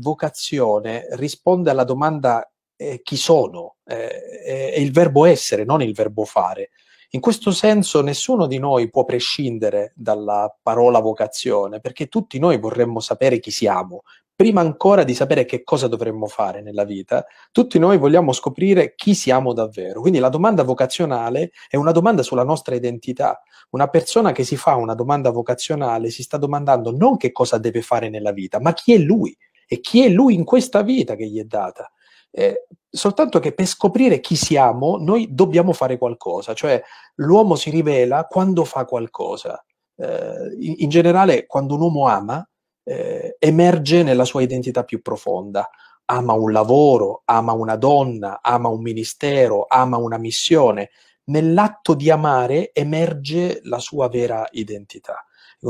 vocazione risponde alla domanda eh, chi sono, eh, è il verbo essere, non il verbo fare. In questo senso nessuno di noi può prescindere dalla parola vocazione, perché tutti noi vorremmo sapere chi siamo, prima ancora di sapere che cosa dovremmo fare nella vita, tutti noi vogliamo scoprire chi siamo davvero. Quindi la domanda vocazionale è una domanda sulla nostra identità. Una persona che si fa una domanda vocazionale si sta domandando non che cosa deve fare nella vita, ma chi è lui, e chi è lui in questa vita che gli è data. Eh, soltanto che per scoprire chi siamo noi dobbiamo fare qualcosa, cioè l'uomo si rivela quando fa qualcosa. Eh, in, in, generale, quando un uomo ama, eh, emerge nella sua identità più profonda. Ama un lavoro, ama una donna, ama un ministero, ama una missione. Nell'atto di amare emerge la sua vera identità.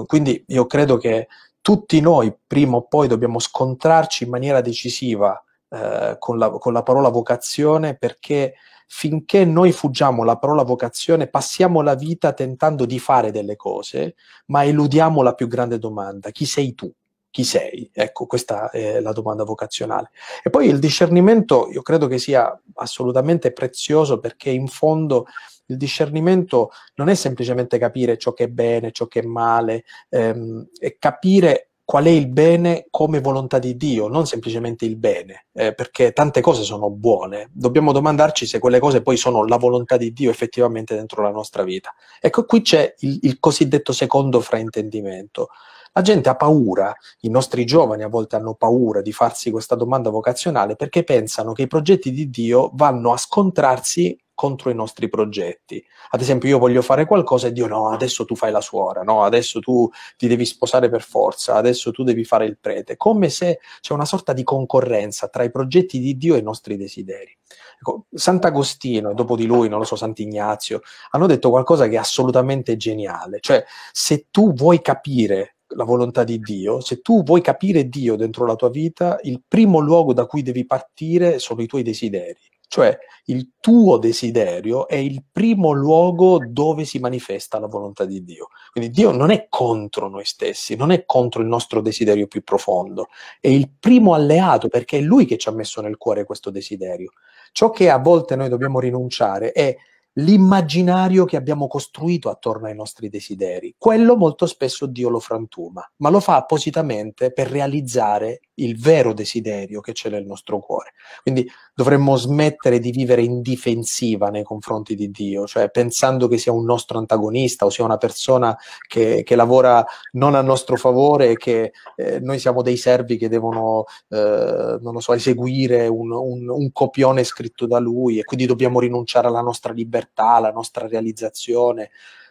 Quindi io credo che tutti noi prima o poi dobbiamo scontrarci in maniera decisiva eh, con, la, con, la, parola vocazione perché finché noi fuggiamo la parola vocazione passiamo la vita tentando di fare delle cose ma eludiamo la più grande domanda chi sei tu? Chi sei? Ecco, questa è la domanda vocazionale. E poi il discernimento io credo che sia assolutamente prezioso perché in fondo il discernimento non è semplicemente capire ciò che è bene, ciò che è male, ehm, è capire qual è il bene come volontà di Dio, non semplicemente il bene, eh, perché tante cose sono buone. Dobbiamo domandarci se quelle cose poi sono la volontà di Dio effettivamente dentro la nostra vita. Ecco, qui c'è il, il cosiddetto secondo fraintendimento. La gente ha paura, i nostri giovani a volte hanno paura di farsi questa domanda vocazionale perché pensano che i progetti di Dio vanno a scontrarsi contro i nostri progetti. Ad esempio, io voglio fare qualcosa e Dio no, adesso tu fai la suora, no, adesso tu ti devi sposare per forza, adesso tu devi fare il prete, come se c'è una sorta di concorrenza tra i progetti di Dio e i nostri desideri. Ecco, Sant'Agostino e dopo di lui, non lo so, Sant'Ignazio, hanno detto qualcosa che è assolutamente geniale, cioè se tu vuoi capire la volontà di Dio, se tu vuoi capire Dio dentro la tua vita, il primo luogo da cui devi partire sono i tuoi desideri cioè il tuo desiderio è il primo luogo dove si manifesta la volontà di Dio. Quindi Dio non è contro noi stessi, non è contro il nostro desiderio più profondo, è il primo alleato perché è Lui che ci ha messo nel cuore questo desiderio. Ciò che a volte noi dobbiamo rinunciare è l'immaginario che abbiamo costruito attorno ai nostri desideri. Quello molto spesso Dio lo frantuma, ma lo fa appositamente per realizzare il vero desiderio che c'è nel nostro cuore. Quindi dovremmo smettere di vivere in difensiva nei confronti di Dio, cioè pensando che sia un nostro antagonista o sia una persona che, che lavora non a nostro favore e che eh, noi siamo dei servi che devono, eh, non lo so, eseguire un, un, un copione scritto da lui e quindi dobbiamo rinunciare alla nostra libertà, alla nostra realizzazione.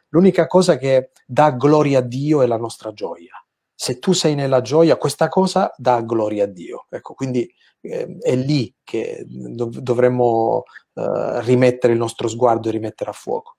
L'unica cosa che dà gloria a Dio è la nostra gioia se tu sei nella gioia, questa cosa dà gloria a Dio. Ecco, quindi eh, è lì che dov- dovremmo eh, rimettere il nostro sguardo e rimettere a fuoco.